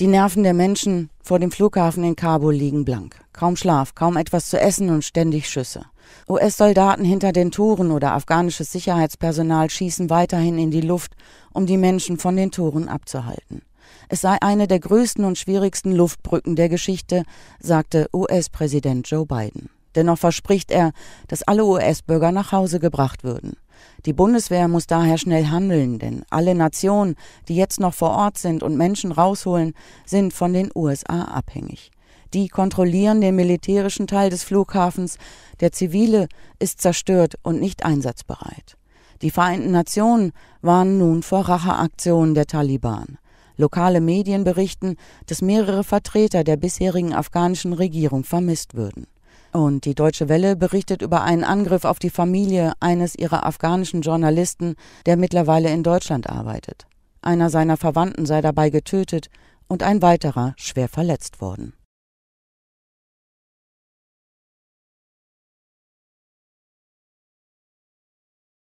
Die Nerven der Menschen vor dem Flughafen in Kabul liegen blank. Kaum Schlaf, kaum etwas zu essen und ständig Schüsse. US-Soldaten hinter den Toren oder afghanisches Sicherheitspersonal schießen weiterhin in die Luft, um die Menschen von den Toren abzuhalten. Es sei eine der größten und schwierigsten Luftbrücken der Geschichte, sagte US-Präsident Joe Biden. Dennoch verspricht er, dass alle US-Bürger nach Hause gebracht würden. Die Bundeswehr muss daher schnell handeln, denn alle Nationen, die jetzt noch vor Ort sind und Menschen rausholen, sind von den USA abhängig. Die kontrollieren den militärischen Teil des Flughafens, der zivile ist zerstört und nicht einsatzbereit. Die Vereinten Nationen warnen nun vor Racheaktionen der Taliban. Lokale Medien berichten, dass mehrere Vertreter der bisherigen afghanischen Regierung vermisst würden. Und die Deutsche Welle berichtet über einen Angriff auf die Familie eines ihrer afghanischen Journalisten, der mittlerweile in Deutschland arbeitet. Einer seiner Verwandten sei dabei getötet und ein weiterer schwer verletzt worden.